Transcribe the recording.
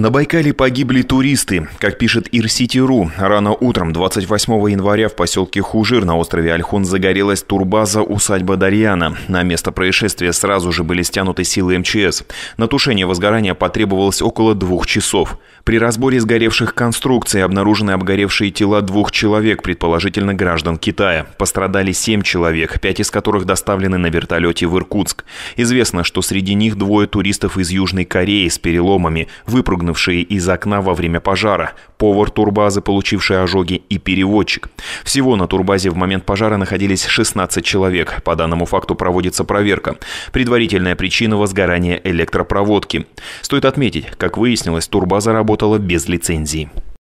На Байкале погибли туристы. Как пишет Ирсити.ру, рано утром 28 января в поселке Хужир на острове Альхун загорелась турбаза усадьба Дарьяна. На место происшествия сразу же были стянуты силы МЧС. На тушение возгорания потребовалось около двух часов. При разборе сгоревших конструкций обнаружены обгоревшие тела двух человек, предположительно граждан Китая. Пострадали семь человек, пять из которых доставлены на вертолете в Иркутск. Известно, что среди них двое туристов из Южной Кореи с переломами выпрыгнули выпрыгнувшие из окна во время пожара, повар турбазы, получивший ожоги, и переводчик. Всего на турбазе в момент пожара находились 16 человек. По данному факту проводится проверка. Предварительная причина возгорания электропроводки. Стоит отметить, как выяснилось, турбаза работала без лицензии.